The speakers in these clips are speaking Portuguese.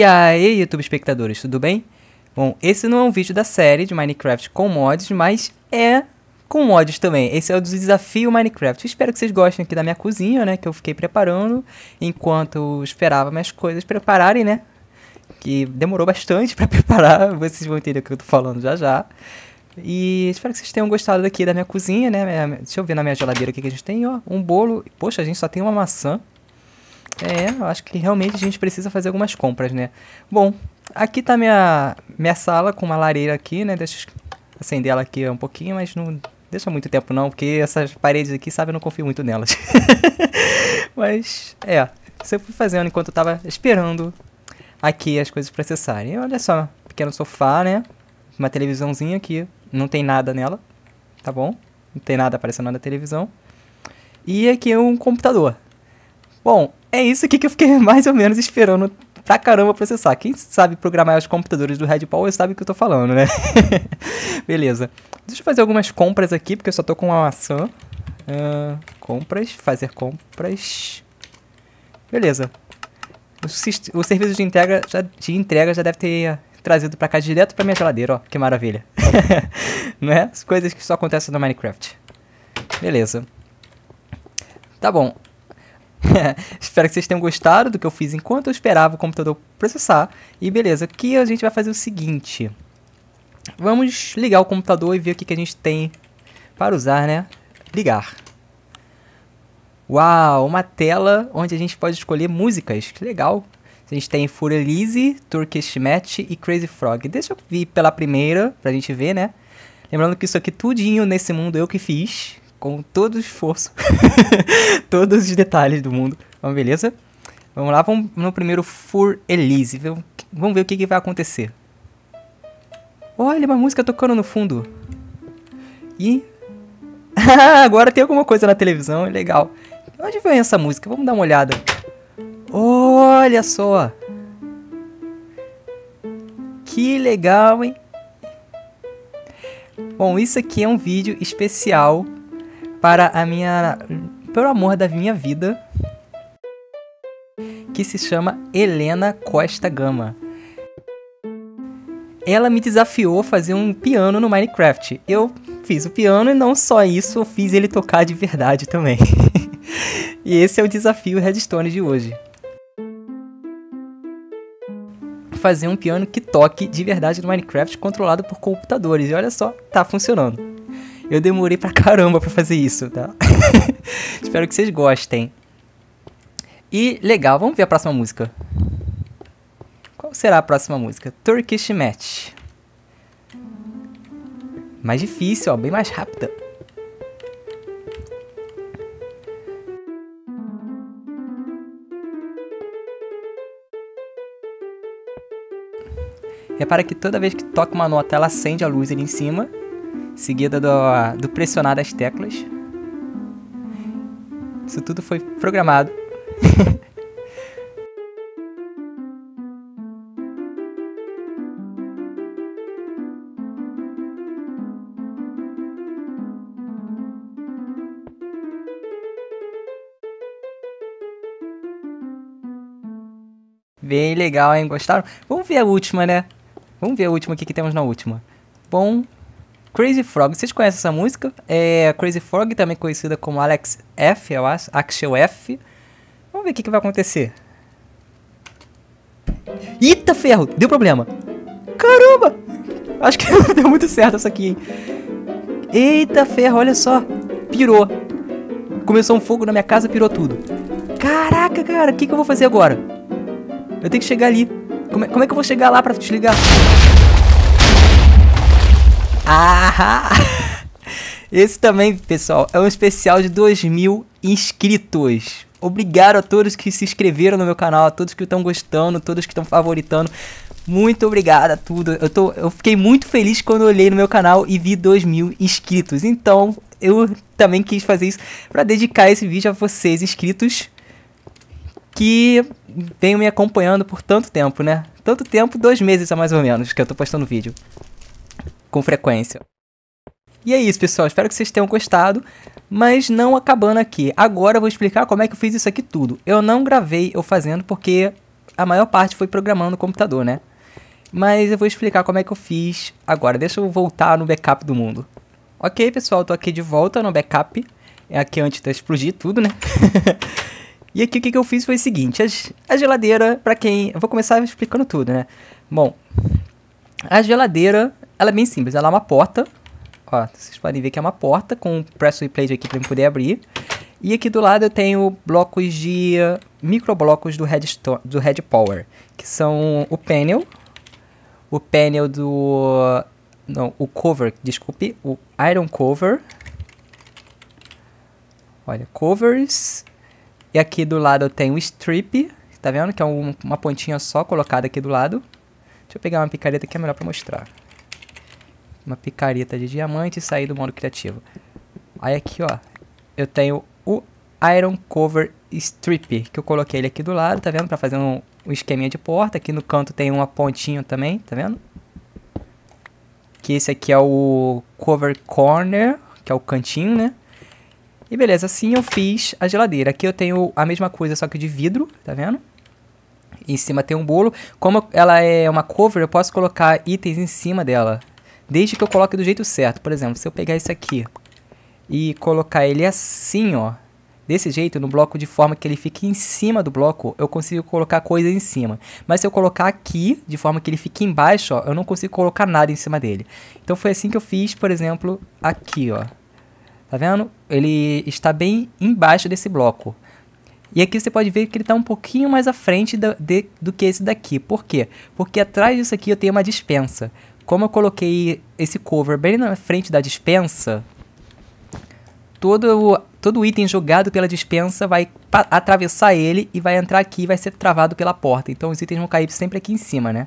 E aí, YouTube espectadores, tudo bem? Bom, esse não é um vídeo da série de Minecraft com mods, mas é com mods também. Esse é o desafio Minecraft. Espero que vocês gostem aqui da minha cozinha, né? Que eu fiquei preparando enquanto esperava minhas coisas prepararem, né? Que demorou bastante para preparar, vocês vão entender o que eu tô falando já já. E espero que vocês tenham gostado daqui da minha cozinha, né? Deixa eu ver na minha geladeira o que a gente tem, ó. Um bolo. Poxa, a gente só tem uma maçã. É, eu acho que realmente a gente precisa fazer algumas compras, né? Bom, aqui tá minha, minha sala com uma lareira aqui, né? Deixa eu acender ela aqui um pouquinho, mas não deixa muito tempo não, porque essas paredes aqui, sabe, eu não confio muito nelas. mas, é, isso eu fui fazendo enquanto eu tava esperando aqui as coisas processarem. E olha só, pequeno sofá, né? Uma televisãozinha aqui, não tem nada nela, tá bom? Não tem nada aparecendo na televisão. E aqui um computador, Bom, é isso aqui que eu fiquei mais ou menos esperando pra caramba processar. Quem sabe programar os computadores do Red Power sabe o que eu tô falando, né? Beleza. Deixa eu fazer algumas compras aqui, porque eu só tô com uma maçã. Uh, compras, fazer compras. Beleza. O, o serviço de entrega, já, de entrega já deve ter trazido pra cá direto pra minha geladeira, ó. Que maravilha. Não é? As coisas que só acontecem no Minecraft. Beleza. Tá bom. Espero que vocês tenham gostado do que eu fiz enquanto eu esperava o computador processar. E beleza, aqui a gente vai fazer o seguinte. Vamos ligar o computador e ver o que, que a gente tem para usar, né? Ligar. Uau, uma tela onde a gente pode escolher músicas. Que legal. A gente tem Furelize, Turkish Match e Crazy Frog. Deixa eu vir pela primeira, pra gente ver, né? Lembrando que isso aqui tudinho nesse mundo eu que fiz com todo o esforço, todos os detalhes do mundo. Então, beleza? Vamos lá, vamos no primeiro For Elise. Vamos ver o que, que vai acontecer. Olha, uma música tocando no fundo. E... Agora tem alguma coisa na televisão, é legal. Onde vem essa música? Vamos dar uma olhada. Olha só! Que legal, hein? Bom, isso aqui é um vídeo especial para a minha. pelo amor da minha vida, que se chama Helena Costa Gama. Ela me desafiou a fazer um piano no Minecraft. Eu fiz o piano e não só isso, eu fiz ele tocar de verdade também. e esse é o desafio Redstone de hoje. Fazer um piano que toque de verdade no Minecraft controlado por computadores. E olha só, tá funcionando. Eu demorei pra caramba pra fazer isso, tá? Espero que vocês gostem. E legal, vamos ver a próxima música. Qual será a próxima música? Turkish Match. Mais difícil, ó, bem mais rápida. Repara que toda vez que toca uma nota, ela acende a luz ali em cima seguida do, do pressionar das teclas. Isso tudo foi programado. Bem legal, hein? Gostaram? Vamos ver a última, né? Vamos ver a última, o que, que temos na última. Bom, Crazy Frog. Vocês conhecem essa música? É Crazy Frog, também conhecida como Alex F, eu acho, Axel F. Vamos ver o que, que vai acontecer. Eita ferro, deu problema. Caramba! Acho que deu muito certo essa aqui, hein? Eita ferro, olha só. Pirou. Começou um fogo na minha casa, pirou tudo. Caraca, cara, o que, que eu vou fazer agora? Eu tenho que chegar ali. Como é, como é que eu vou chegar lá pra desligar? Ah! Esse também, pessoal, é um especial de 2 mil inscritos. Obrigado a todos que se inscreveram no meu canal, a todos que estão gostando, todos que estão favoritando. Muito obrigado a tudo. Eu, tô, eu fiquei muito feliz quando olhei no meu canal e vi 2 mil inscritos. Então, eu também quis fazer isso para dedicar esse vídeo a vocês inscritos que vêm me acompanhando por tanto tempo, né? Tanto tempo, dois meses a mais ou menos, que eu tô postando vídeo com frequência. E é isso, pessoal. Espero que vocês tenham gostado. Mas não acabando aqui. Agora eu vou explicar como é que eu fiz isso aqui tudo. Eu não gravei eu fazendo porque a maior parte foi programando o computador, né? Mas eu vou explicar como é que eu fiz agora. Deixa eu voltar no backup do mundo. Ok, pessoal, tô aqui de volta no backup. É aqui antes de explodir tudo, né? e aqui o que, eu fiz foi o seguinte: a, geladeira, para quem. Eu vou começar explicando tudo, né? Bom, a geladeira ela é bem simples, ela é uma porta. Ó, vocês podem ver que é uma porta com um press replay aqui para eu poder abrir. E aqui do lado eu tenho blocos de microblocos do Red do Red Power, que são o panel, o panel do não, o cover, desculpe, o iron cover. Olha, covers. E aqui do lado eu tenho o strip, tá vendo? Que é um, uma pontinha só colocada aqui do lado. Deixa eu pegar uma picareta que é melhor para mostrar uma picareta de diamante e sair do modo criativo. Aí aqui, ó, eu tenho o Iron Cover Strip, que eu coloquei ele aqui do lado, tá vendo? Pra fazer um, um esqueminha de porta. Aqui no canto tem uma pontinha também, tá vendo? Que esse aqui é o Cover Corner, que é o cantinho, né? E beleza, assim eu fiz a geladeira. Aqui eu tenho a mesma coisa, só que de vidro, tá vendo? Em cima tem um bolo. Como ela é uma cover, eu posso colocar itens em cima dela. Desde que eu coloque do jeito certo. Por exemplo, se eu pegar esse aqui e colocar ele assim, ó. Desse jeito, no bloco de forma que ele fique em cima do bloco, eu consigo colocar coisa em cima. Mas se eu colocar aqui, de forma que ele fique embaixo, ó, eu não consigo colocar nada em cima dele. Então foi assim que eu fiz, por exemplo, aqui, ó. Tá vendo? Ele está bem embaixo desse bloco. E aqui você pode ver que ele está um pouquinho mais à frente do, de, do que esse daqui. Por quê? Porque atrás disso aqui eu tenho uma dispensa como eu coloquei esse cover bem na frente da dispensa, todo, todo item jogado pela dispensa vai atravessar ele e vai entrar aqui e vai ser travado pela porta. Então os itens vão cair sempre aqui em cima, né?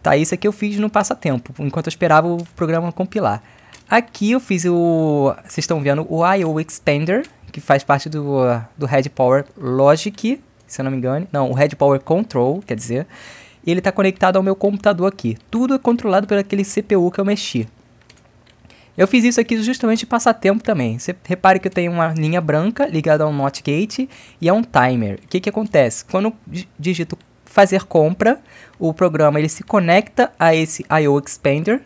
Tá, isso aqui eu fiz no passatempo, enquanto eu esperava o programa compilar. Aqui eu fiz o... vocês estão vendo o I.O. Expander, que faz parte do, do Red Power Logic, se eu não me engano. Não, o Red Power Control, quer dizer e ele está conectado ao meu computador aqui. Tudo é controlado por aquele CPU que eu mexi. Eu fiz isso aqui justamente de tempo também. Você repare que eu tenho uma linha branca ligada a um not gate e a um timer. O que, que acontece? Quando eu digito fazer compra, o programa ele se conecta a esse IO expander,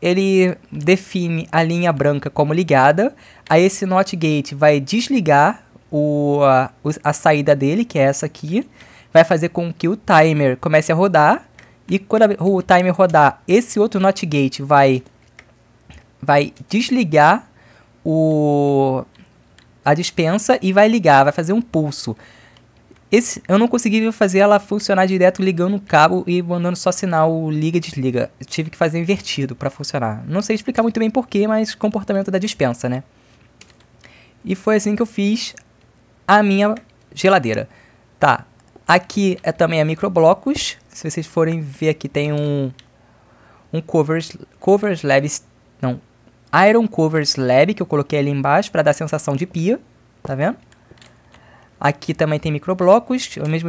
ele define a linha branca como ligada, a esse not gate vai desligar o, a, a saída dele, que é essa aqui, vai fazer com que o timer comece a rodar. E quando o timer rodar, esse outro not gate vai, vai desligar o, a dispensa e vai ligar, vai fazer um pulso. Esse, eu não consegui fazer ela funcionar direto ligando o cabo e mandando só sinal liga e desliga. Eu tive que fazer invertido para funcionar. Não sei explicar muito bem porquê, mas comportamento da dispensa, né? E foi assim que eu fiz a minha geladeira. Tá, Aqui é também a microblocos. Se vocês forem ver aqui tem um um covers covers Lab. não, Iron Covers Lab, que eu coloquei ali embaixo para dar sensação de pia, tá vendo? Aqui também tem microblocos, é os mesmos,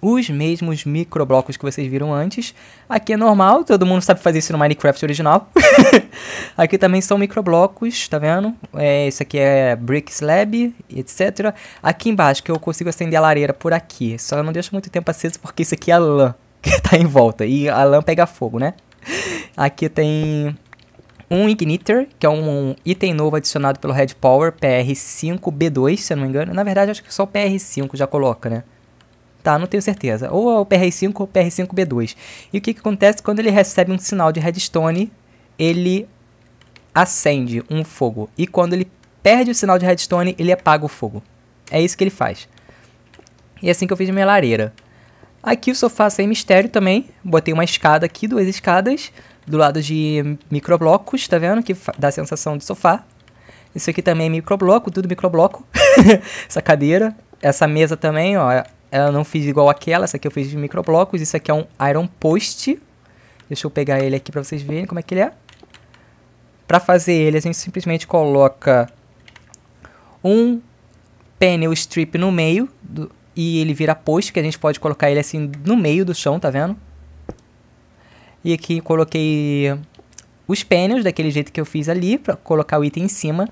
os mesmos microblocos que vocês viram antes. Aqui é normal, todo mundo sabe fazer isso no Minecraft original. aqui também são microblocos, tá vendo? É, esse aqui é Brick Slab, etc. Aqui embaixo, que eu consigo acender a lareira por aqui. Só não deixo muito tempo aceso porque isso aqui é lã que tá em volta. E a lã pega fogo, né? Aqui tem um Igniter, que é um item novo adicionado pelo Red Power, PR5B2, se eu não me engano. Na verdade, acho que só o PR5 já coloca, né? tá? Não tenho certeza. Ou é o PR5 ou PR5B2. E o que, que acontece quando ele recebe um sinal de redstone? Ele acende um fogo. E quando ele perde o sinal de redstone, ele apaga o fogo. É isso que ele faz. E é assim que eu fiz minha lareira. Aqui o sofá sem mistério também. Botei uma escada aqui, duas escadas. Do lado de microblocos, tá vendo? Que dá a sensação de sofá. Isso aqui também é microbloco, tudo microbloco. essa cadeira. Essa mesa também, ó ela não fiz igual aquela, essa aqui eu fiz de microblocos, isso aqui é um iron post. Deixa eu pegar ele aqui para vocês verem como é que ele é. Para fazer ele, a gente simplesmente coloca um panel strip no meio do, e ele vira post, que a gente pode colocar ele assim no meio do chão, tá vendo? E aqui coloquei os panels daquele jeito que eu fiz ali, para colocar o item em cima.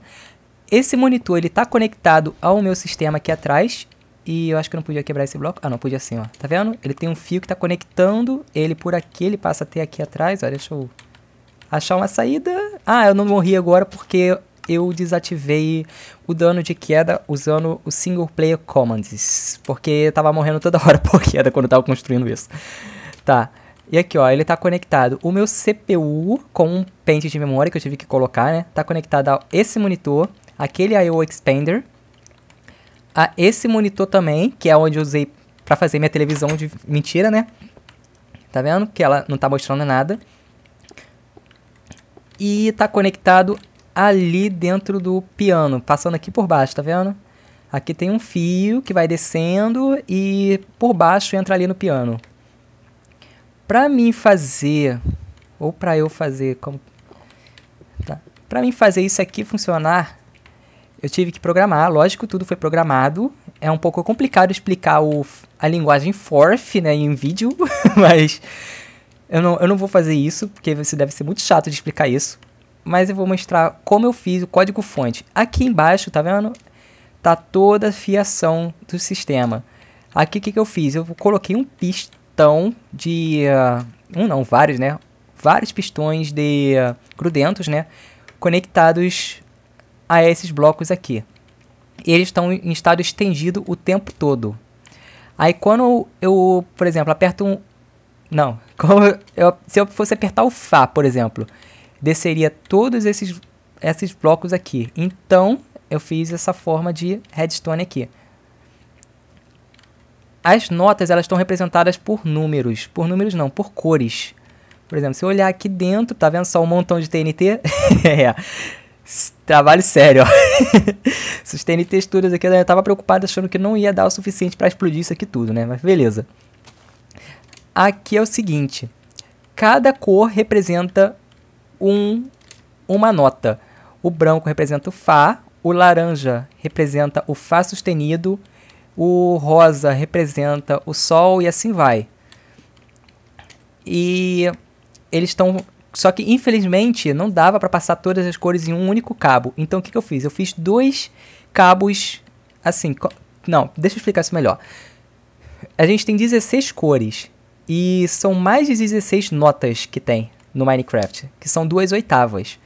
Esse monitor ele está conectado ao meu sistema aqui atrás e eu acho que eu não podia quebrar esse bloco. Ah, não, podia sim, ó. Tá vendo? Ele tem um fio que tá conectando ele por aqui. Ele passa até aqui atrás, ó. Deixa eu achar uma saída. Ah, eu não morri agora porque eu desativei o dano de queda usando o single player commands. Porque eu tava morrendo toda hora por queda quando eu tava construindo isso. Tá. E aqui, ó, ele tá conectado o meu CPU com um pente de memória que eu tive que colocar, né? Tá conectado a esse monitor, aquele I.O. expander a esse monitor também, que é onde eu usei para fazer minha televisão de mentira, né? Tá vendo? Que ela não tá mostrando nada. E tá conectado ali dentro do piano, passando aqui por baixo, tá vendo? Aqui tem um fio que vai descendo e por baixo entra ali no piano. Para mim fazer, ou para eu fazer, como tá? Para mim fazer isso aqui funcionar, eu tive que programar, lógico, tudo foi programado. É um pouco complicado explicar o, a linguagem forth, né, em vídeo, mas eu não, eu não vou fazer isso, porque você deve ser muito chato de explicar isso. Mas eu vou mostrar como eu fiz o código fonte. Aqui embaixo, tá vendo? Tá toda a fiação do sistema. Aqui o que, que eu fiz? Eu coloquei um pistão de... Uh, um não, vários, né? Vários pistões de uh, grudentos, né? Conectados a esses blocos aqui. Eles estão em estado estendido o tempo todo. Aí quando eu, por exemplo, aperto um... Não, eu, se eu fosse apertar o Fá, por exemplo, desceria todos esses, esses blocos aqui. Então, eu fiz essa forma de redstone aqui. As notas, elas estão representadas por números. Por números não, por cores. Por exemplo, se eu olhar aqui dentro, tá vendo só um montão de TNT? é. Trabalho sério, ó. Sustene texturas aqui, eu tava preocupado achando que não ia dar o suficiente para explodir isso aqui tudo, né? Mas beleza. Aqui é o seguinte. Cada cor representa um, uma nota. O branco representa o Fá, o laranja representa o Fá sustenido, o rosa representa o Sol e assim vai. E eles estão só que, infelizmente, não dava para passar todas as cores em um único cabo. Então, o que, que eu fiz? Eu fiz dois cabos, assim... Não, deixa eu explicar isso melhor. A gente tem 16 cores. E são mais de 16 notas que tem no Minecraft. Que são duas oitavas.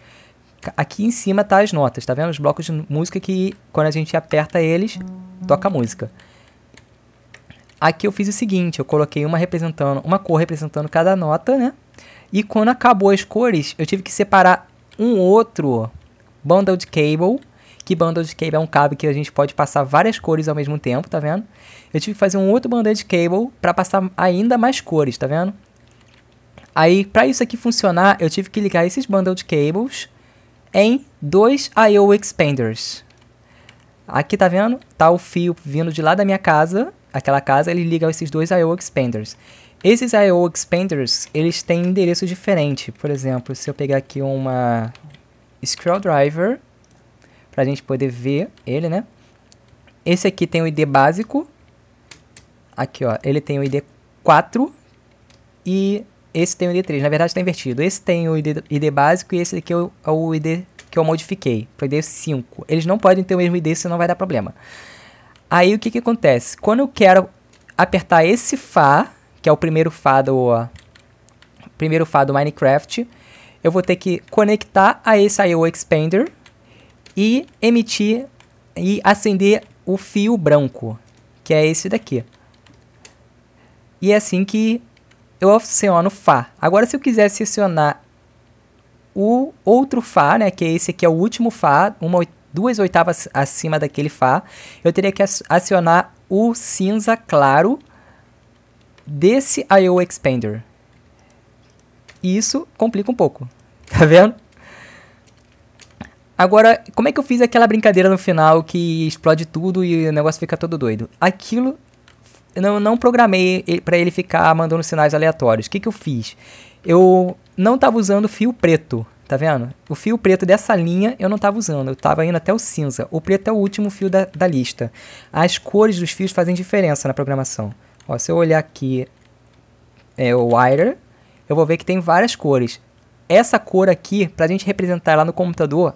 Aqui em cima tá as notas, tá vendo? Os blocos de música que, quando a gente aperta eles, toca a música. Aqui eu fiz o seguinte, eu coloquei uma representando, uma cor representando cada nota, né? E quando acabou as cores, eu tive que separar um outro bundle de cable. Que bundle de cable é um cabo que a gente pode passar várias cores ao mesmo tempo, tá vendo? Eu tive que fazer um outro bundle de cable para passar ainda mais cores, tá vendo? Aí, para isso aqui funcionar, eu tive que ligar esses bundle de cables em dois I.O. expanders. Aqui, tá vendo? Tá o fio vindo de lá da minha casa, aquela casa, ele liga esses dois I.O. expanders. Esses I.O. Expanders, eles têm endereço diferente. Por exemplo, se eu pegar aqui uma Screwdriver, para a gente poder ver ele, né? Esse aqui tem o ID básico. Aqui, ó, ele tem o ID 4 e esse tem o ID 3. Na verdade, está invertido. Esse tem o ID, ID básico e esse aqui é o, é o ID que eu modifiquei, para o ID 5. Eles não podem ter o mesmo ID, senão vai dar problema. Aí, o que, que acontece? Quando eu quero apertar esse Fá, que é o primeiro fado, ó, primeiro fado Minecraft, eu vou ter que conectar a esse I.O. Expander e emitir e acender o fio branco, que é esse daqui. E é assim que eu aciono Fá. Agora, se eu quisesse acionar o outro Fá, né, que é esse aqui é o último Fá, uma, duas oitavas acima daquele Fá, eu teria que acionar o cinza claro desse I.O. Expander. E isso complica um pouco. Tá vendo? Agora, como é que eu fiz aquela brincadeira no final que explode tudo e o negócio fica todo doido? Aquilo eu não, não programei para ele ficar mandando sinais aleatórios. O que, que eu fiz? Eu não estava usando fio preto, tá vendo? O fio preto dessa linha eu não estava usando, eu estava indo até o cinza. O preto é o último fio da, da lista. As cores dos fios fazem diferença na programação. Ó, se eu olhar aqui é, o Wire, eu vou ver que tem várias cores. Essa cor aqui, para a gente representar lá no computador,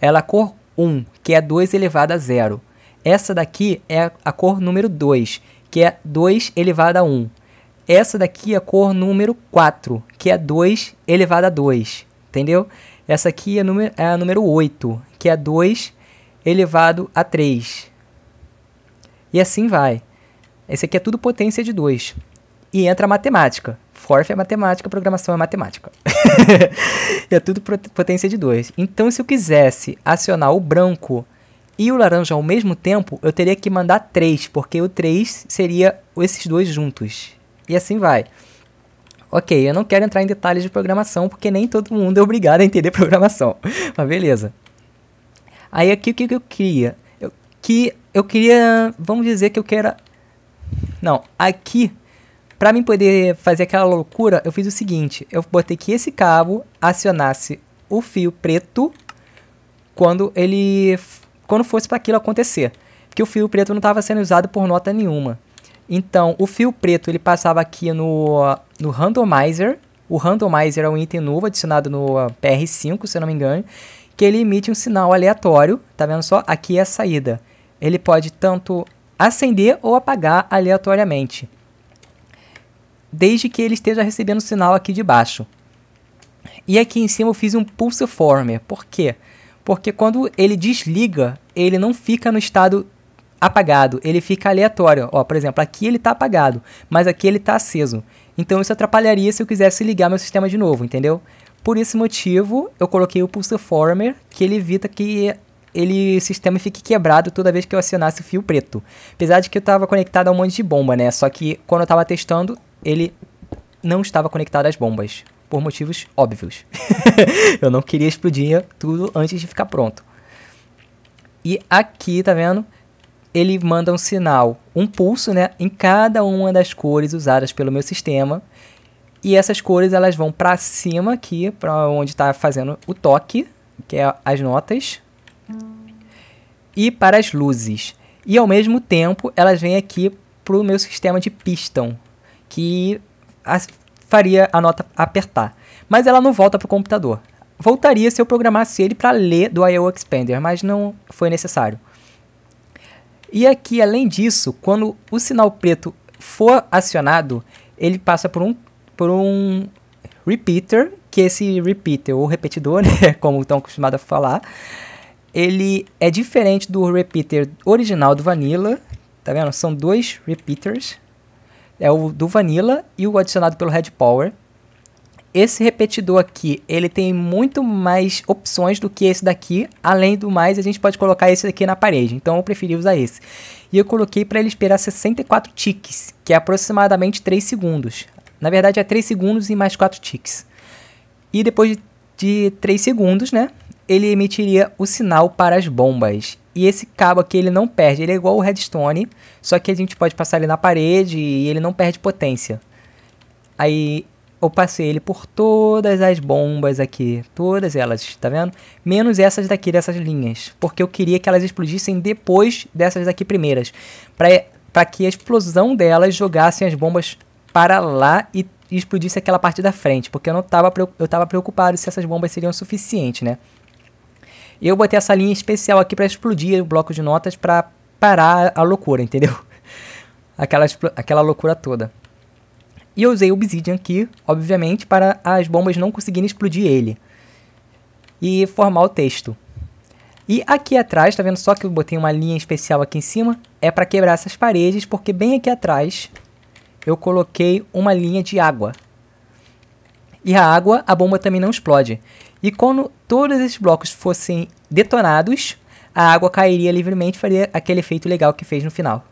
ela é a cor 1, que é 2 elevado a 0. Essa daqui é a cor número 2, que é 2 elevado a 1. Essa daqui é a cor número 4, que é 2 elevado a 2, entendeu? Essa aqui é, número, é a número 8, que é 2 elevado a 3. E assim vai. Esse aqui é tudo potência de 2. E entra a matemática. Forf é matemática, programação é matemática. é tudo potência de 2. Então, se eu quisesse acionar o branco e o laranja ao mesmo tempo, eu teria que mandar 3, porque o 3 seria esses dois juntos. E assim vai. Ok, eu não quero entrar em detalhes de programação, porque nem todo mundo é obrigado a entender programação. Mas beleza. Aí aqui o que, eu queria? Eu, que eu queria, vamos dizer que eu quero não, aqui, para mim poder fazer aquela loucura, eu fiz o seguinte. Eu botei que esse cabo acionasse o fio preto quando ele... Quando fosse para aquilo acontecer. Porque o fio preto não estava sendo usado por nota nenhuma. Então, o fio preto ele passava aqui no, no randomizer. O randomizer é um item novo adicionado no ah, PR5, se eu não me engano, que ele emite um sinal aleatório, tá vendo só? Aqui é a saída. Ele pode tanto acender ou apagar aleatoriamente, desde que ele esteja recebendo o sinal aqui de baixo. E aqui em cima eu fiz um pulse former. Por quê? Porque quando ele desliga, ele não fica no estado apagado, ele fica aleatório. Ó, por exemplo, aqui ele está apagado, mas aqui ele está aceso. Então isso atrapalharia se eu quisesse ligar meu sistema de novo, entendeu? Por esse motivo, eu coloquei o pulse former, que ele evita que ele, o sistema fique quebrado toda vez que eu acionasse o fio preto. Apesar de que eu estava conectado a um monte de bomba, né? Só que quando eu estava testando, ele não estava conectado às bombas. Por motivos óbvios. eu não queria explodir tudo antes de ficar pronto. E aqui, tá vendo? Ele manda um sinal, um pulso, né? Em cada uma das cores usadas pelo meu sistema. E essas cores elas vão para cima aqui, para onde está fazendo o toque, que é as notas e para as luzes. E ao mesmo tempo, elas vêm aqui para o meu sistema de piston, que faria a nota apertar. Mas ela não volta para o computador. Voltaria se eu programasse ele para ler do I.O. Expander, mas não foi necessário. E aqui, além disso, quando o sinal preto for acionado, ele passa por um, por um repeater, que esse repeater, ou repetidor, né, como estão acostumados a falar, ele é diferente do repeater original do Vanilla. Tá vendo? São dois repeaters. É o do Vanilla e o adicionado pelo Red Power. Esse repetidor aqui, ele tem muito mais opções do que esse daqui. Além do mais, a gente pode colocar esse daqui na parede. Então eu preferi usar esse. E eu coloquei para ele esperar 64 ticks, que é aproximadamente 3 segundos. Na verdade é 3 segundos e mais 4 ticks. E depois de 3 segundos, né? ele emitiria o sinal para as bombas. E esse cabo aqui ele não perde, ele é igual o redstone, só que a gente pode passar ele na parede e ele não perde potência. Aí eu passei ele por todas as bombas aqui, todas elas, tá vendo? Menos essas daqui, dessas linhas, porque eu queria que elas explodissem depois dessas daqui primeiras, para que a explosão delas jogassem as bombas para lá e explodisse aquela parte da frente, porque eu não tava, eu tava preocupado se essas bombas seriam suficientes, né? eu botei essa linha especial aqui para explodir o bloco de notas para parar a loucura, entendeu? Aquela, aquela loucura toda. E eu usei o Obsidian aqui, obviamente, para as bombas não conseguirem explodir ele. E formar o texto. E aqui atrás, tá vendo só que eu botei uma linha especial aqui em cima? É para quebrar essas paredes, porque bem aqui atrás eu coloquei uma linha de água. E a água, a bomba também não explode. E quando todos esses blocos fossem detonados, a água cairia livremente e faria aquele efeito legal que fez no final.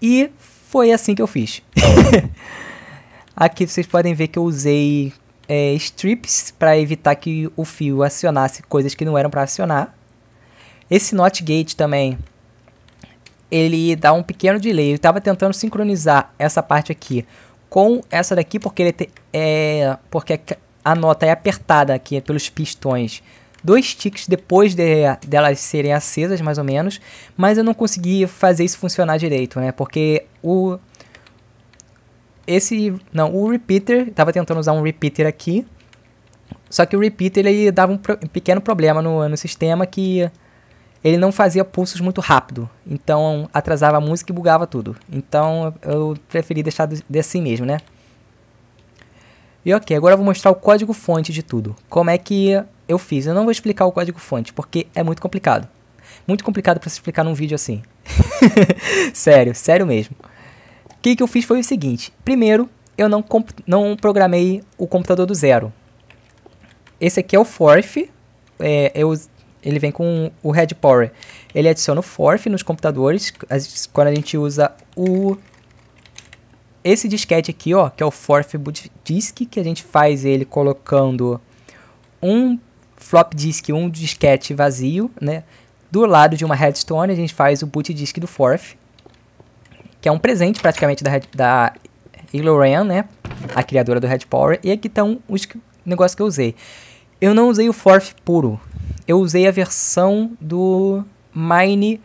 E foi assim que eu fiz. Aqui vocês podem ver que eu usei é, strips para evitar que o fio acionasse coisas que não eram para acionar. Esse not gate também, ele dá um pequeno delay. Eu estava tentando sincronizar essa parte aqui com essa daqui, porque, ele te, é, porque a nota é apertada aqui pelos pistões dois ticks depois delas de, serem acesas, mais ou menos, mas eu não consegui fazer isso funcionar direito, né? Porque o esse, não, o repeater, tava tentando usar um repeater aqui, só que o repeater ele dava um, pro, um pequeno problema no, no sistema que ele não fazia pulsos muito rápido, então atrasava a música e bugava tudo. Então eu preferi deixar de assim mesmo, né? E ok, agora eu vou mostrar o código fonte de tudo. Como é que eu fiz? Eu não vou explicar o código fonte, porque é muito complicado. Muito complicado para se explicar num vídeo assim. sério, sério mesmo. O que, que eu fiz foi o seguinte. Primeiro, eu não, não programei o computador do zero. Esse aqui é o forth. É, eu ele vem com o Red Power. Ele adiciona o Forth nos computadores, quando a gente usa o esse disquete aqui, ó, que é o Forth Boot Disk, que a gente faz ele colocando um flop disk, um disquete vazio, né? Do lado de uma headstone, a gente faz o boot disk do Forth, que é um presente praticamente da, da Iloran, né? A criadora do Red Power. E aqui tá estão os negócios que eu usei. Eu não usei o Forth puro, eu usei a versão do Mine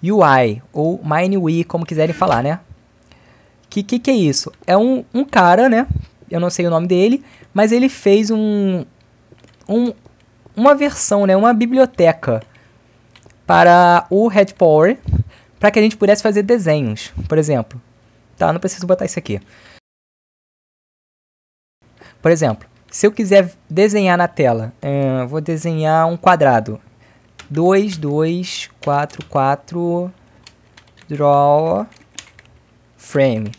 UI, ou Mine UI, como quiserem falar, né? Que que, que é isso? É um, um cara, né? Eu não sei o nome dele, mas ele fez um, um uma versão, né? Uma biblioteca para o Red Power para que a gente pudesse fazer desenhos, por exemplo. Tá, não preciso botar isso aqui. Por exemplo, se eu quiser desenhar na tela, é, vou desenhar um quadrado. 2, 2, 4, 4, draw, frame.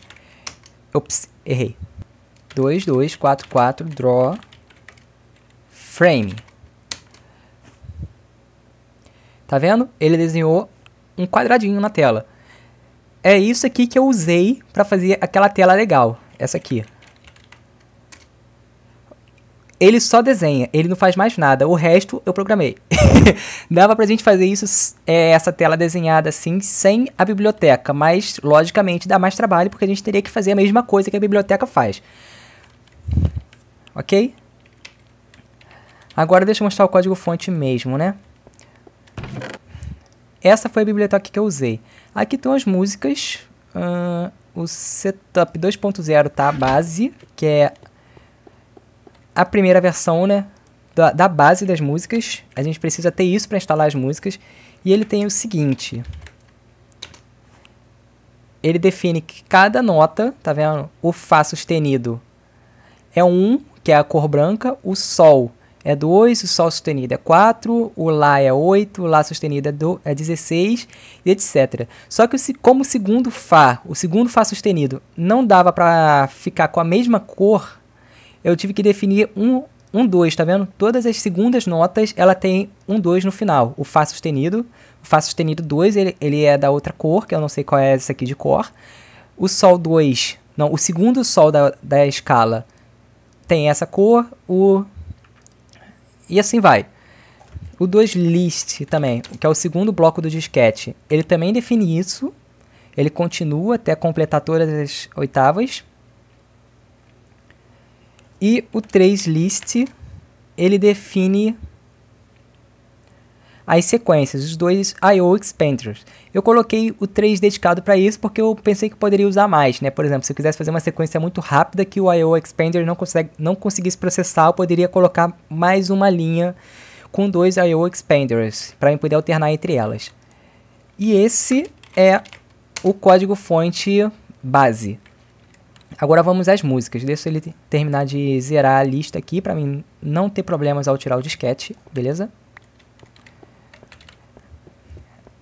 Ops, errei. 2, 2, 4, 4, draw, frame. Tá vendo? Ele desenhou um quadradinho na tela. É isso aqui que eu usei para fazer aquela tela legal. Essa aqui. Ele só desenha, ele não faz mais nada. O resto eu programei. Dava pra gente fazer isso, é, essa tela desenhada assim, sem a biblioteca. Mas, logicamente, dá mais trabalho, porque a gente teria que fazer a mesma coisa que a biblioteca faz. Ok? Agora deixa eu mostrar o código fonte mesmo, né? Essa foi a biblioteca que eu usei. Aqui estão as músicas. Uh, o setup 2.0 tá a base, que é a primeira versão, né? Da, da base das músicas. A gente precisa ter isso para instalar as músicas. E ele tem o seguinte. Ele define que cada nota, tá vendo? O Fá sustenido é um, que é a cor branca. O Sol é dois o Sol sustenido é quatro o Lá é oito o Lá sustenido é, do, é 16, e etc. Só que como o segundo Fá, o segundo Fá sustenido, não dava para ficar com a mesma cor eu tive que definir um, um dois, tá vendo? Todas as segundas notas, ela tem um dois no final. O Fá sustenido, o Fá sustenido 2, ele, ele é da outra cor, que eu não sei qual é essa aqui de cor. O Sol 2, não, o segundo Sol da, da escala tem essa cor, o... E assim vai. O 2 list também, que é o segundo bloco do disquete, ele também define isso. Ele continua até completar todas as oitavas. E o 3 list ele define as sequências, os dois I.O. expanders. Eu coloquei o 3 dedicado para isso porque eu pensei que poderia usar mais, né? Por exemplo, se eu quisesse fazer uma sequência muito rápida que o I.O. expander não, consegue, não conseguisse processar, eu poderia colocar mais uma linha com dois I.O. expanders para poder alternar entre elas. E esse é o código fonte base. Agora vamos às músicas. Deixa ele terminar de zerar a lista aqui para mim não ter problemas ao tirar o disquete, beleza?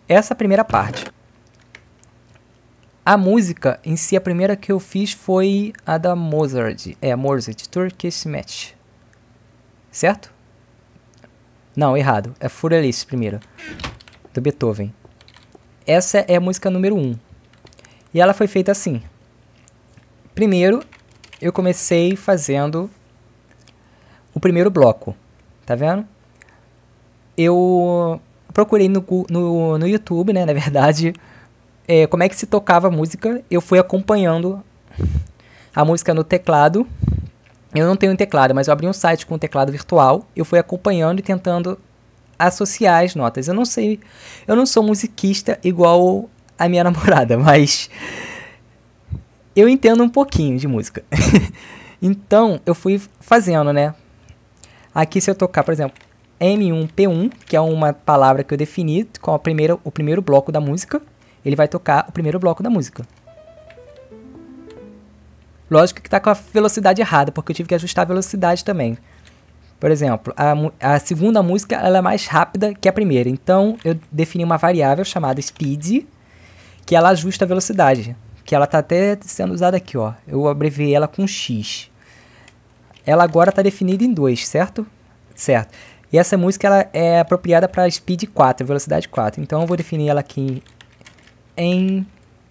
Essa é primeira parte. A música em si, a primeira que eu fiz foi a da Mozart. É, Mozart, Turkish Match. Certo? Não, errado. É Furelice primeiro. Do Beethoven. Essa é a música número 1. Um. E ela foi feita assim. Primeiro, eu comecei fazendo o primeiro bloco, tá vendo? Eu procurei no, no, no YouTube, né, na verdade, é, como é que se tocava a música. Eu fui acompanhando a música no teclado. Eu não tenho um teclado, mas eu abri um site com um teclado virtual. Eu fui acompanhando e tentando associar as notas. Eu não sei, eu não sou musiquista igual a minha namorada, mas eu entendo um pouquinho de música. então, eu fui fazendo, né? Aqui se eu tocar, por exemplo, M1P1, que é uma palavra que eu defini com a primeira, o primeiro bloco da música, ele vai tocar o primeiro bloco da música. Lógico que está com a velocidade errada, porque eu tive que ajustar a velocidade também. Por exemplo, a, a, segunda música ela é mais rápida que a primeira. Então, eu defini uma variável chamada speed, que ela ajusta a velocidade que ela está até sendo usada aqui, ó. Eu abreviei ela com X. Ela agora está definida em 2, certo? Certo. E essa música ela é apropriada para speed 4, velocidade 4. Então eu vou definir ela aqui em...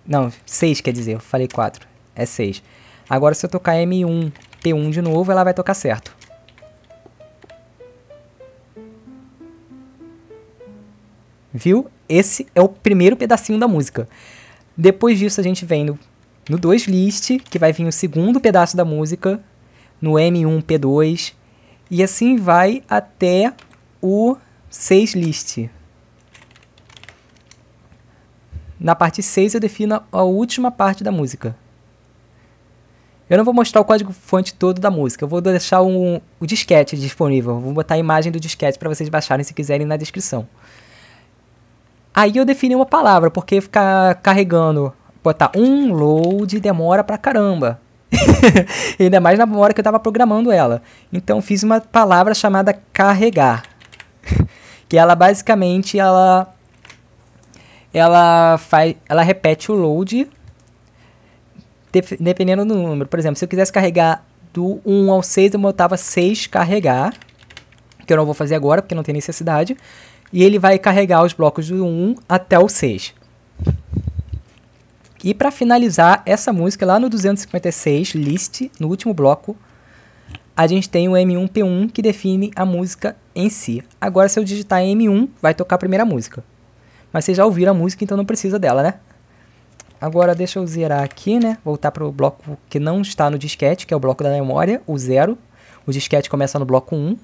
Não, 6 quer dizer, eu falei 4. É 6. Agora se eu tocar M1, P1 de novo, ela vai tocar certo. Viu? Esse é o primeiro pedacinho da música. Depois disso, a gente vem no, no 2 list, que vai vir o segundo pedaço da música, no M1, P2, e assim vai até o 6 list. Na parte 6 eu defino a última parte da música. Eu não vou mostrar o código fonte todo da música, eu vou deixar um, o disquete disponível, vou botar a imagem do disquete para vocês baixarem se quiserem na descrição. Aí eu defini uma palavra, porque ficar carregando, botar um load demora pra caramba. Ainda mais na hora que eu estava programando ela. Então fiz uma palavra chamada carregar. que ela basicamente ela ela faz, ela repete o load dependendo do número. Por exemplo, se eu quisesse carregar do 1 ao 6, eu botava 6 carregar, que eu não vou fazer agora porque não tem necessidade e ele vai carregar os blocos do 1 até o 6. E para finalizar essa música, lá no 256, list, no último bloco, a gente tem o M1P1 que define a música em si. Agora, se eu digitar M1, vai tocar a primeira música. Mas vocês já ouviram a música, então não precisa dela, né? Agora deixa eu zerar aqui, né? Voltar para o bloco que não está no disquete, que é o bloco da memória, o 0. O disquete começa no bloco 1.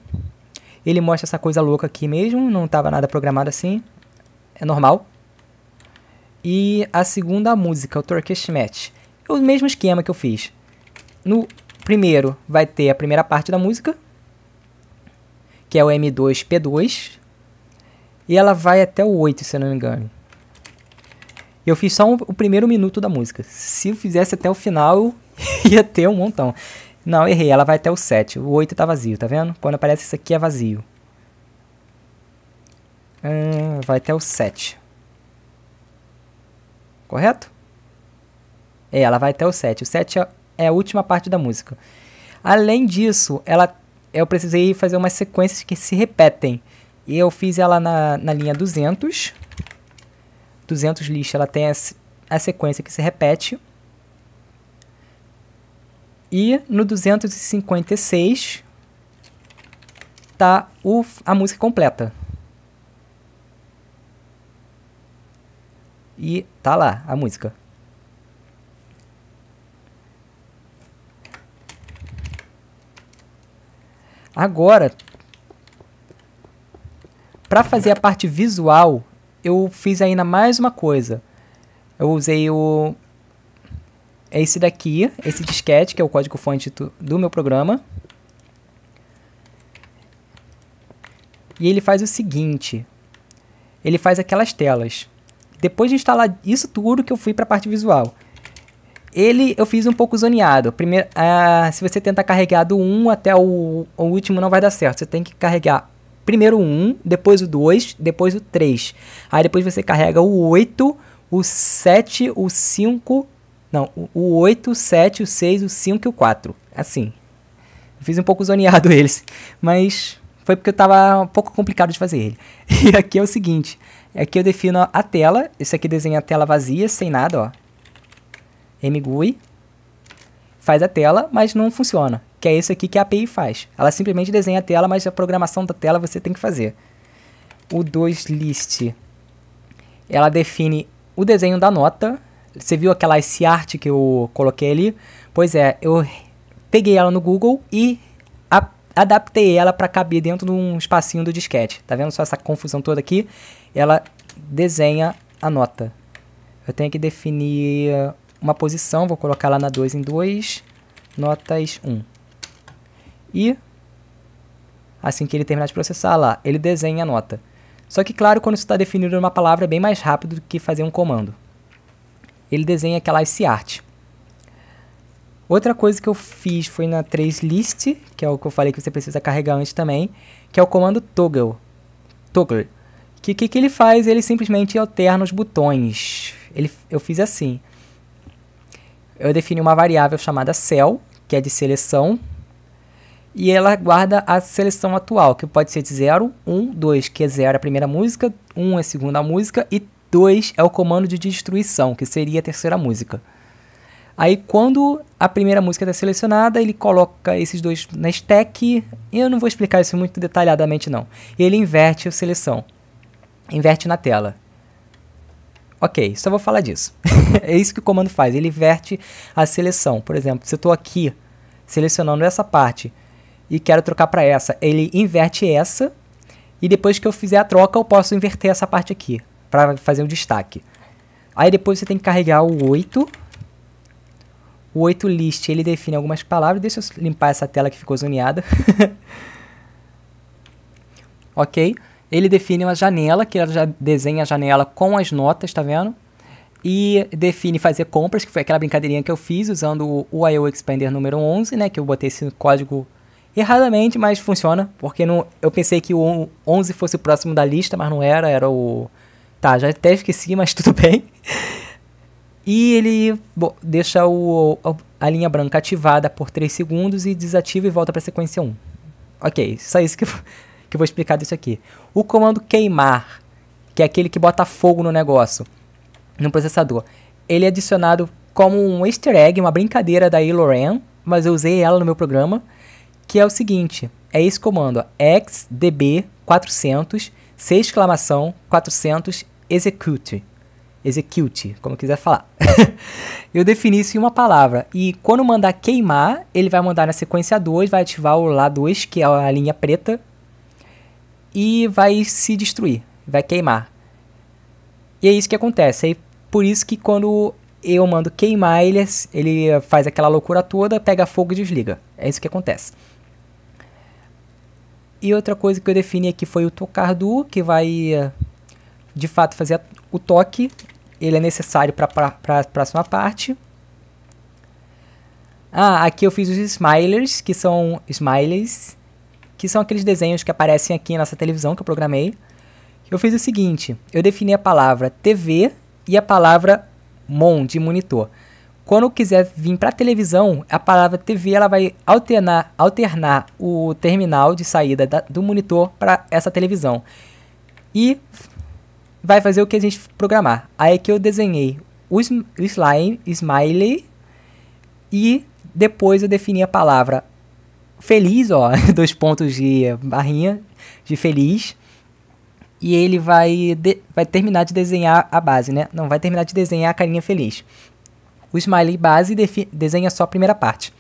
Ele mostra essa coisa louca aqui mesmo, não estava nada programado assim. É normal. E a segunda música, o Turkish Match. É o mesmo esquema que eu fiz. No primeiro vai ter a primeira parte da música, que é o M2P2. E ela vai até o 8, se eu não me engano. Eu fiz só um, o primeiro minuto da música. Se eu fizesse até o final, ia ter um montão. Não, errei, ela vai até o 7. O 8 tá vazio, tá vendo? Quando aparece isso aqui é vazio. Hum, vai até o 7. Correto? É, ela vai até o 7. O 7 é, é a última parte da música. Além disso, ela, eu precisei fazer umas sequências que se repetem. E eu fiz ela na, na linha 200. 200 list, ela tem a, a sequência que se repete. E no 256 tá o, a música completa. E tá lá a música. Agora, para fazer a parte visual, eu fiz ainda mais uma coisa. Eu usei o é esse daqui, esse disquete, que é o código-fonte do meu programa. E ele faz o seguinte, ele faz aquelas telas. Depois de instalar isso tudo que eu fui para a parte visual. Ele eu fiz um pouco zoneado. Primeiro, ah, se você tentar carregar do 1 até o, o último não vai dar certo. Você tem que carregar primeiro o 1, depois o 2, depois o 3. Aí depois você carrega o 8, o 7, o 5 não, o, 8, o 7, o 6, o 5 e o 4. Assim. fiz um pouco zoneado eles, mas foi porque eu tava um pouco complicado de fazer ele. E aqui é o seguinte, aqui eu defino a tela, esse aqui desenha a tela vazia, sem nada, ó. MGUI faz a tela, mas não funciona, que é isso aqui que a API faz. Ela simplesmente desenha a tela, mas a programação da tela você tem que fazer. O 2list, ela define o desenho da nota, você viu aquela esse arte que eu coloquei ali? Pois é, eu peguei ela no Google e a, adaptei ela para caber dentro de um espacinho do disquete. Tá vendo só essa confusão toda aqui? Ela desenha a nota. Eu tenho que definir uma posição, vou colocar lá na 2 em 2, notas 1. E assim que ele terminar de processar lá, ele desenha a nota. Só que claro, quando isso está definido numa palavra é bem mais rápido do que fazer um comando ele desenha aquela ice art. Outra coisa que eu fiz foi na 3list, que é o que eu falei que você precisa carregar antes também, que é o comando toggle. Toggle. O que, que, que, ele faz? Ele simplesmente alterna os botões. Ele, eu fiz assim. Eu defini uma variável chamada cell, que é de seleção, e ela guarda a seleção atual, que pode ser de 0, 1, 2, que é 0 a primeira música, 1 um é a segunda música e 2 é o comando de destruição, que seria a terceira música. Aí quando a primeira música está selecionada, ele coloca esses dois na stack. Eu não vou explicar isso muito detalhadamente não. Ele inverte a seleção. Inverte na tela. Ok, só vou falar disso. é isso que o comando faz, ele inverte a seleção. Por exemplo, se eu estou aqui selecionando essa parte e quero trocar para essa, ele inverte essa. E depois que eu fizer a troca, eu posso inverter essa parte aqui para fazer um destaque. Aí depois você tem que carregar o 8. O 8 list, ele define algumas palavras. Deixa eu limpar essa tela que ficou zoneada. ok? Ele define uma janela, que ela já desenha a janela com as notas, tá vendo? E define fazer compras, que foi aquela brincadeirinha que eu fiz usando o I.O. Expander número 11, né? Que eu botei esse código erradamente, mas funciona. Porque não, eu pensei que o 11 fosse o próximo da lista, mas não era. Era o Tá, já até esqueci, mas tudo bem. E ele bom, deixa o, a linha branca ativada por 3 segundos e desativa e volta para a sequência 1. Ok, só isso que eu, que eu vou explicar disso aqui. O comando queimar, que é aquele que bota fogo no negócio, no processador, ele é adicionado como um easter egg, uma brincadeira da Loren, mas eu usei ela no meu programa, que é o seguinte, é esse comando, xdb400, C exclamação, 400 execute. Execute, como quiser falar. eu defini isso em uma palavra. E quando mandar queimar, ele vai mandar na sequência 2, vai ativar o lá 2, que é a linha preta, e vai se destruir, vai queimar. E é isso que acontece. É por isso que quando eu mando queimar, ele, ele faz aquela loucura toda, pega fogo e desliga. É isso que acontece. E outra coisa que eu defini aqui foi o tocardu, que vai de fato fazer o toque, ele é necessário para a próxima parte. Ah, aqui eu fiz os smilers, que são smileys, que são aqueles desenhos que aparecem aqui nessa televisão que eu programei. Eu fiz o seguinte, eu defini a palavra TV e a palavra mon de monitor. Quando eu quiser vir para a televisão, a palavra TV ela vai alternar, alternar o terminal de saída da, do monitor para essa televisão. E vai fazer o que a gente programar. Aí é que eu desenhei o slime, smiley e depois eu defini a palavra feliz, ó, dois pontos de barrinha de feliz. E ele vai, de, vai terminar de desenhar a base, né? Não, vai terminar de desenhar a carinha feliz. O smiley base desenha só a primeira parte,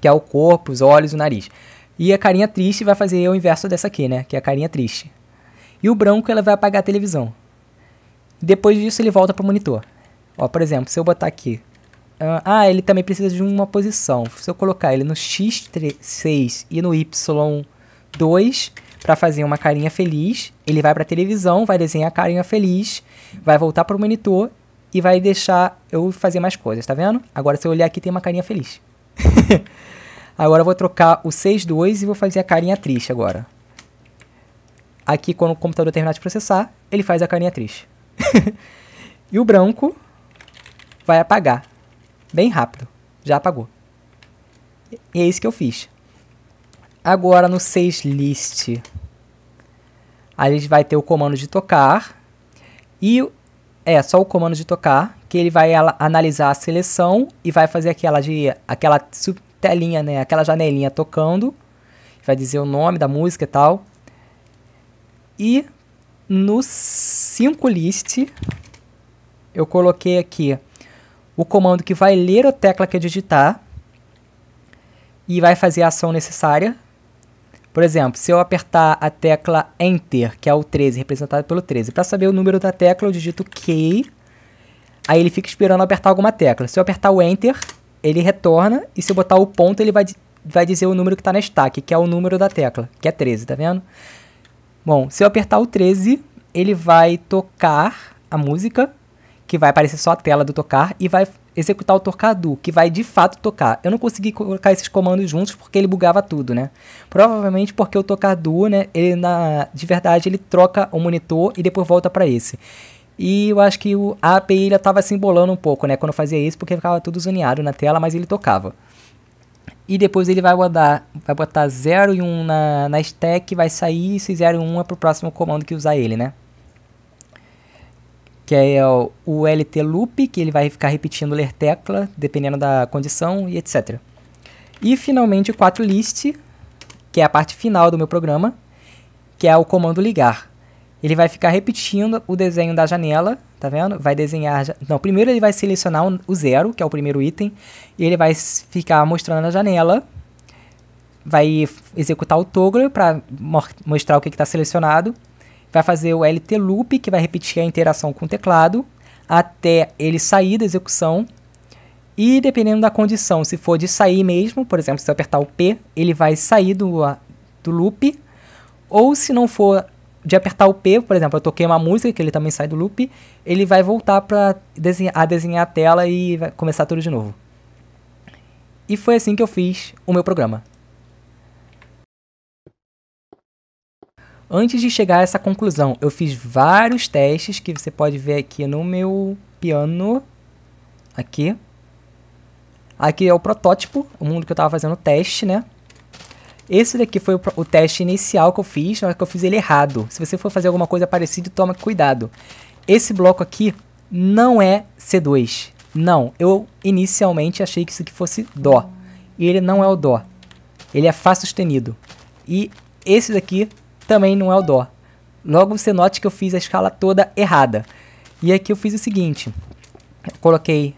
que é o corpo, os olhos, o nariz. E a carinha triste vai fazer o inverso dessa aqui, né? Que é a carinha triste. E o branco ela vai apagar a televisão. Depois disso ele volta para o monitor. Ó, por exemplo, se eu botar aqui. Uh, ah, ele também precisa de uma posição. Se eu colocar ele no X6 e no Y2 para fazer uma carinha feliz, ele vai para a televisão, vai desenhar a carinha feliz, vai voltar para o monitor e vai deixar eu fazer mais coisas, tá vendo? Agora se eu olhar aqui tem uma carinha feliz. agora eu vou trocar o 6.2 e vou fazer a carinha triste agora. Aqui, quando o computador terminar de processar, ele faz a carinha triste. e o branco vai apagar. Bem rápido. Já apagou. E é isso que eu fiz. Agora no 6 list, a gente vai ter o comando de tocar. E é só o comando de tocar, que ele vai analisar a seleção e vai fazer aquela de aquela telinha, né, aquela janelinha tocando. Vai dizer o nome da música e tal. E no 5 list, eu coloquei aqui o comando que vai ler a tecla que é digitar e vai fazer a ação necessária. Por exemplo, se eu apertar a tecla Enter, que é o 13, representado pelo 13, para saber o número da tecla, eu digito key aí ele fica esperando apertar alguma tecla. Se eu apertar o Enter, ele retorna, e se eu botar o ponto, ele vai, vai dizer o número que está na stack, que é o número da tecla, que é 13, tá vendo? Bom, se eu apertar o 13, ele vai tocar a música, que vai aparecer só a tela do tocar, e vai executar o tocadu que vai de fato tocar. Eu não consegui colocar esses comandos juntos porque ele bugava tudo, né? Provavelmente porque o tocadu né, ele na, de verdade, ele troca o monitor e depois volta para esse. E eu acho que o, a API ele estava se embolando um pouco, né, quando eu fazia isso, porque ficava tudo zoneado na tela, mas ele tocava. E depois ele vai botar, vai botar 0 e 1 um na, na stack, vai sair esse 0 e 1 um é para o próximo comando que usar ele, né? Que é o, o LT loop, que ele vai ficar repetindo ler tecla, dependendo da condição e etc. E finalmente o 4 list, que é a parte final do meu programa, que é o comando ligar. Ele vai ficar repetindo o desenho da janela tá vendo? Vai desenhar, já... não, primeiro ele vai selecionar o zero, que é o primeiro item, e ele vai ficar mostrando na janela, vai executar o toggle para mostrar o que está selecionado, vai fazer o LT loop, que vai repetir a interação com o teclado, até ele sair da execução, e dependendo da condição, se for de sair mesmo, por exemplo, se eu apertar o P, ele vai sair do, do loop, ou se não for de apertar o P, por exemplo, eu toquei uma música, que ele também sai do loop, ele vai voltar para desenhar, a desenhar a tela e vai começar tudo de novo. E foi assim que eu fiz o meu programa. Antes de chegar a essa conclusão, eu fiz vários testes que você pode ver aqui no meu piano. Aqui. Aqui é o protótipo, o mundo que eu estava fazendo o teste, né? Esse daqui foi o, o teste inicial que eu fiz, hora que eu fiz ele errado. Se você for fazer alguma coisa parecida, toma cuidado. Esse bloco aqui não é C2. Não, eu inicialmente achei que isso aqui fosse Dó. E ele não é o Dó. Ele é Fá sustenido. E esse daqui também não é o Dó. Logo você note que eu fiz a escala toda errada. E aqui eu fiz o seguinte. Eu coloquei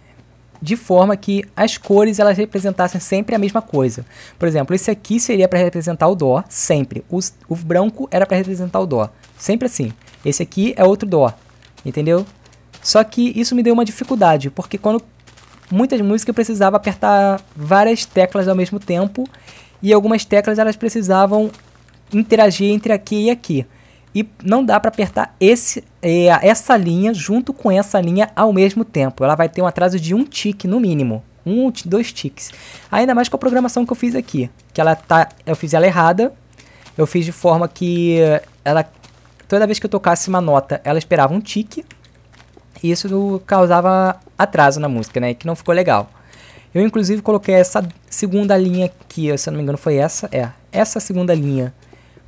de forma que as cores elas representassem sempre a mesma coisa. Por exemplo, esse aqui seria para representar o dó, sempre. O, o branco era para representar o dó, sempre assim. Esse aqui é outro dó, entendeu? Só que isso me deu uma dificuldade, porque quando muitas músicas eu precisava apertar várias teclas ao mesmo tempo e algumas teclas elas precisavam interagir entre aqui e aqui. E não dá para apertar esse, é, essa linha junto com essa linha ao mesmo tempo. Ela vai ter um atraso de um tique no mínimo. Um, dois tiques. Ainda mais com a programação que eu fiz aqui. Que ela tá. Eu fiz ela errada. Eu fiz de forma que ela. Toda vez que eu tocasse uma nota, ela esperava um tique. E isso causava atraso na música, né? Que não ficou legal. Eu inclusive coloquei essa segunda linha aqui, se eu não me engano, foi essa. É. Essa segunda linha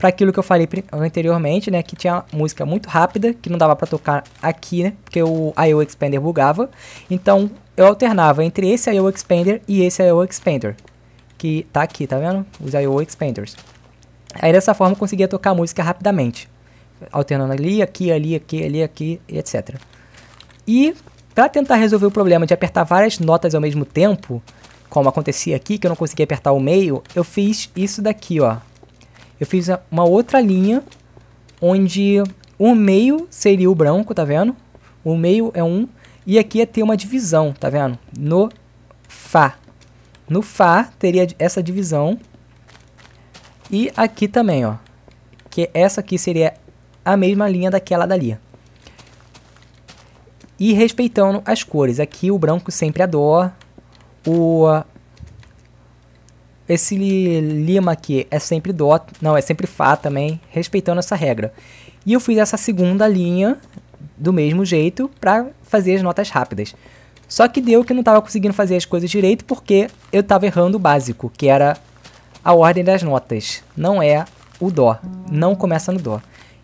para aquilo que eu falei anteriormente, né, que tinha música muito rápida, que não dava para tocar aqui, né, porque o I.O. Expander bugava. Então, eu alternava entre esse I.O. Expander e esse I.O. Expander, que tá aqui, tá vendo? Os I.O. Expanders. Aí, dessa forma, eu conseguia tocar a música rapidamente, alternando ali, aqui, ali, aqui, ali, aqui, etc. E, para tentar resolver o problema de apertar várias notas ao mesmo tempo, como acontecia aqui, que eu não conseguia apertar o meio, eu fiz isso daqui, ó eu fiz uma outra linha onde o meio seria o branco, tá vendo? O meio é um e aqui ia ter uma divisão, tá vendo? No Fá. No Fá teria essa divisão e aqui também, ó. Que essa aqui seria a mesma linha daquela dali. E respeitando as cores. Aqui o branco sempre é Dó, o esse lima aqui é sempre dó, não, é sempre fá também, respeitando essa regra. E eu fiz essa segunda linha do mesmo jeito para fazer as notas rápidas. Só que deu que eu não estava conseguindo fazer as coisas direito porque eu estava errando o básico, que era a ordem das notas. Não é o dó, não começa no dó.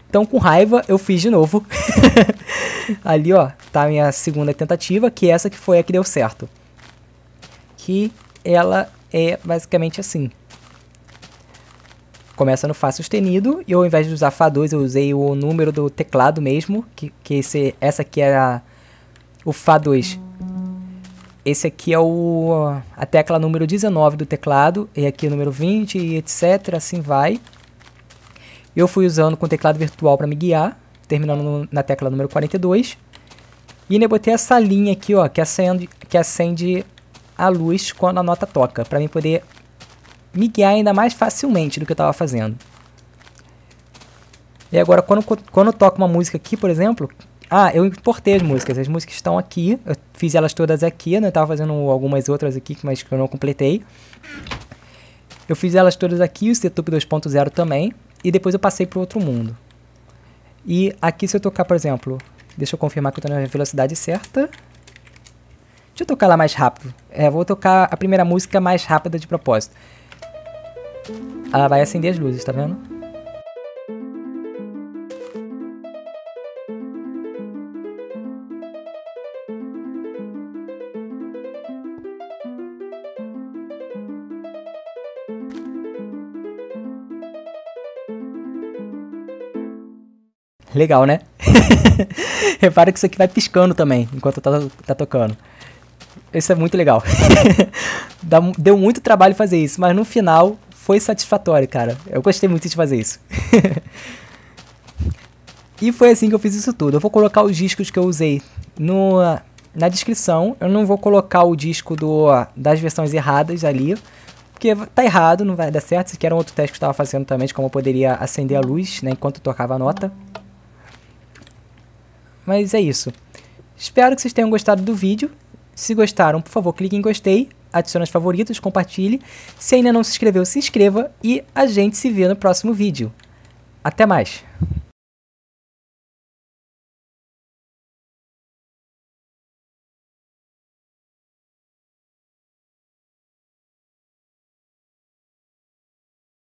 Então, com raiva, eu fiz de novo. Ali, ó, tá a minha segunda tentativa, que é essa que foi a que deu certo. Que ela é basicamente assim. Começa no Fá sustenido, e eu, ao invés de usar Fá2, eu usei o número do teclado mesmo, que, que esse, essa aqui é a, o Fá2. Esse aqui é o, a tecla número 19 do teclado, e aqui o número 20, e etc, assim vai. Eu fui usando com o teclado virtual para me guiar, terminando no, na tecla número 42. E ainda botei essa linha aqui, ó, que acende, que acende a luz quando a nota toca, para mim poder me guiar ainda mais facilmente do que eu estava fazendo. E agora, quando, quando eu toco uma música aqui, por exemplo, ah, eu importei as músicas, as músicas estão aqui, eu fiz elas todas aqui, né? Eu estava fazendo algumas outras aqui, mas que eu não completei. Eu fiz elas todas aqui, o setup 2.0 também, e depois eu passei para outro mundo. E aqui se eu tocar, por exemplo, deixa eu confirmar que eu estou na velocidade certa. Deixa eu tocar lá mais rápido. É, vou tocar a primeira música mais rápida de propósito. Ela vai acender as luzes, tá vendo? Legal, né? Repara que isso aqui vai piscando também, enquanto tá, tá tocando. Isso é muito legal. Deu muito trabalho fazer isso, mas no final foi satisfatório, cara. Eu gostei muito de fazer isso. e foi assim que eu fiz isso tudo. Eu vou colocar os discos que eu usei no, na descrição. Eu não vou colocar o disco do, das versões erradas ali, porque tá errado, não vai dar certo. Isso aqui era um outro teste que eu estava fazendo também, de como eu poderia acender a luz né, enquanto eu tocava a nota. Mas é isso. Espero que vocês tenham gostado do vídeo. Se gostaram, por favor, clique em gostei, adicione aos favoritos, compartilhe. Se ainda não se inscreveu, se inscreva e a gente se vê no próximo vídeo. Até mais!